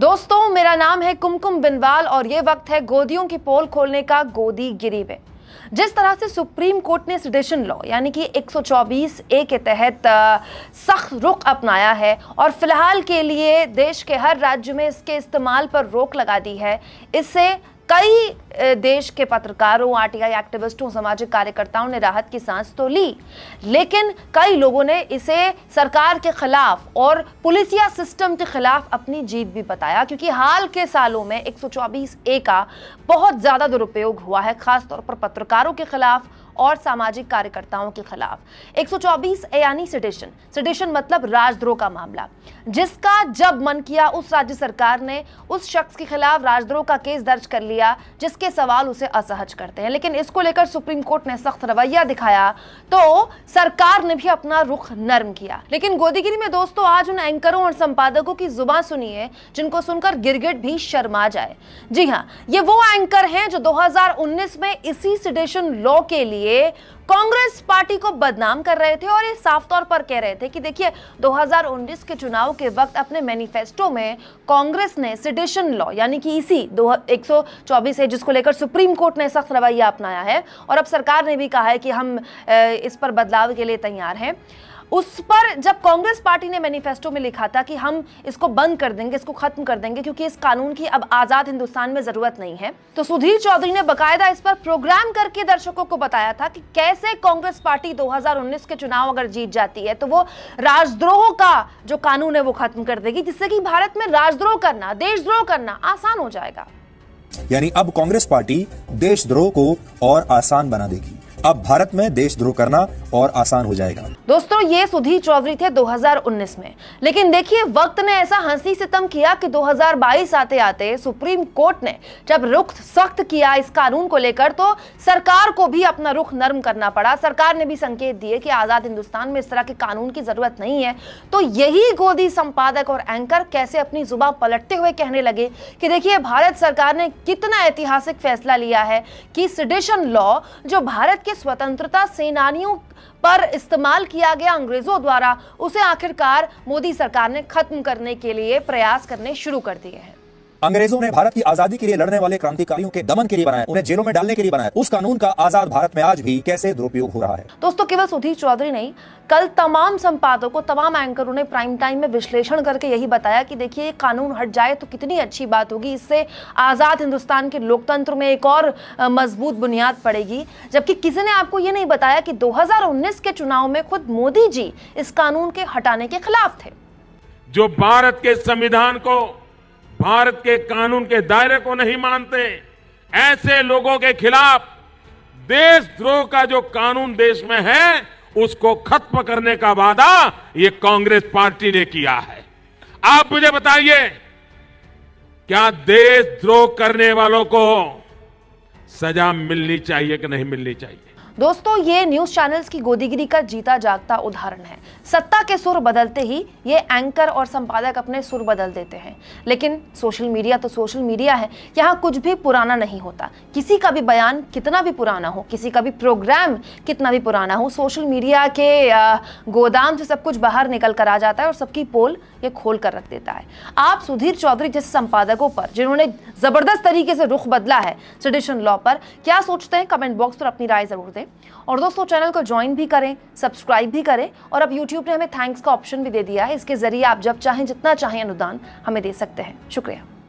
दोस्तों मेरा नाम है कुमकुम बिनवाल और ये वक्त है गोदियों की पोल खोलने का गोदी गिरी में जिस तरह से सुप्रीम कोर्ट ने सिडिशन लॉ यानी कि 124 ए के तहत सख्त रुख अपनाया है और फिलहाल के लिए देश के हर राज्य में इसके इस्तेमाल पर रोक लगा दी है इससे कई देश के पत्रकारों आरटीआई एक्टिविस्टों सामाजिक कार्यकर्ताओं ने राहत की सांस तो ली लेकिन कई लोगों ने इसे सरकार के खिलाफ और पुलिसिया सिस्टम के खिलाफ अपनी जीत भी बताया क्योंकि हाल के सालों में एक ए का बहुत ज़्यादा दुरुपयोग हुआ है खासतौर पर पत्रकारों के खिलाफ और सामाजिक कार्यकर्ताओं के खिलाफ 124 यानी सिटेशन सिटेशन मतलब राजद्रोह का मामला जिसका जब मन किया उस राज्य सरकार ने उस शख्स के खिलाफ राजद्रोह का केस दर्ज कर लिया जिसके सवाल उसे असहज करते हैं लेकिन इसको लेकर सुप्रीम कोर्ट ने सख्त रवैया दिखाया तो सरकार ने भी अपना रुख नर्म किया लेकिन गोदीगिरी में दोस्तों आज उन एंकरों और संपादकों की जुबान सुनिए जिनको सुनकर गिरगिट भी शर्मा जाए जी हाँ ये वो एंकर हैं जो 2019 में इसी सिडेशन लॉ के लिए लिए कांग्रेस पार्टी को बदनाम कर रहे थे और ये साफ तौर पर कह रहे थे कि देखिए 2019 के चुनाव के वक्त अपने मैनिफेस्टो में कांग्रेस ने सिडिशन लॉ यानी कि इसी दो एक है जिसको लेकर सुप्रीम कोर्ट ने सख्त रवैया अपनाया है और अब सरकार ने भी कहा है कि हम इस पर बदलाव के लिए तैयार हैं उस पर जब कांग्रेस पार्टी ने मैनिफेस्टो में लिखा था कि हम इसको बंद कर देंगे इसको खत्म कर देंगे क्योंकि इस कानून की अब आजाद हिंदुस्तान में जरूरत नहीं है तो सुधीर चौधरी ने बकायदा इस पर प्रोग्राम करके दर्शकों को बताया था कि कैसे कांग्रेस पार्टी 2019 के चुनाव अगर जीत जाती है तो वो राजद्रोह का जो कानून है वो खत्म कर देगी जिससे कि भारत में राजद्रोह करना देशद्रोह करना आसान हो जाएगा यानी अब कांग्रेस पार्टी देशद्रोह को और आसान बना देगी अब भारत में देशद्रोह करना और आसान हो जाएगा दोस्तों ये सुधीर चौधरी थे 2019 में लेकिन देखिए वक्त ने ऐसा हंसी सितम किया कि 2022 आते आते सुप्रीम कोर्ट ने जब रुख सख्त किया इस कानून को लेकर तो सरकार को भी अपना रुख नर्म करना पड़ा सरकार ने भी संकेत दिए कि आजाद हिंदुस्तान में इस तरह के कानून की जरूरत नहीं है तो यही गोदी संपादक और एंकर कैसे अपनी जुबा पलटते हुए कहने लगे कि देखिए भारत सरकार ने कितना ऐतिहासिक फैसला लिया है कि सिडिशन लॉ जो भारत के स्वतंत्रता सेनानियों पर इस्तेमाल किया गया अंग्रेजों द्वारा उसे आखिरकार मोदी सरकार ने खत्म करने के लिए प्रयास करने शुरू कर दिए हैं अंग्रेजों ने भारत की आजादी के लिए लड़ने वाले क्रांतिकारियों के दमन के लिए बनाया उन्हें जेलों में डालने के लिए बनाया उस कानून का आजाद भारत में आज भी कैसे दुरुपयोग हो रहा है दोस्तों केवल सुधीर चौधरी नहीं कल तमाम संपादकों तमाम एंकरों ने प्राइम टाइम में विश्लेषण करके यही बताया कि देखिए ये कानून हट जाए तो कितनी अच्छी बात होगी इससे आजाद हिंदुस्तान के लोकतंत्र में एक और मजबूत बुनियाद पड़ेगी जबकि किसी ने आपको ये नहीं बताया कि 2019 के चुनाव में खुद मोदी जी इस कानून के हटाने के खिलाफ थे जो भारत के संविधान को भारत के कानून के दायरे को नहीं मानते ऐसे लोगों के खिलाफ देशद्रोह का जो कानून देश में है उसको खत्म करने का वादा ये कांग्रेस पार्टी ने किया है आप मुझे बताइए क्या देशद्रोह करने वालों को सजा मिलनी चाहिए कि नहीं मिलनी चाहिए दोस्तों ये न्यूज चैनल्स की गोदीगिरी का जीता जागता उदाहरण है सत्ता के सुर बदलते ही ये एंकर और संपादक अपने सुर बदल देते हैं लेकिन सोशल मीडिया तो सोशल मीडिया है यहाँ कुछ भी पुराना नहीं होता किसी का भी बयान कितना भी पुराना हो किसी का भी प्रोग्राम कितना भी पुराना हो सोशल मीडिया के गोदाम से सब कुछ बाहर निकल कर आ जाता है और सबकी पोल ये खोल कर रख देता है आप सुधीर चौधरी जैसे संपादकों पर जिन्होंने ज़बरदस्त तरीके से रुख बदला है ट्रेडिशन लॉ पर क्या सोचते हैं कमेंट बॉक्स पर अपनी राय ज़रूर दें और दोस्तों चैनल को ज्वाइन भी करें सब्सक्राइब भी करें और अब यूट्यूब ने हमें थैंक्स का ऑप्शन भी दे दिया है इसके ज़रिए आप जब चाहें जितना चाहें अनुदान हमें दे सकते हैं शुक्रिया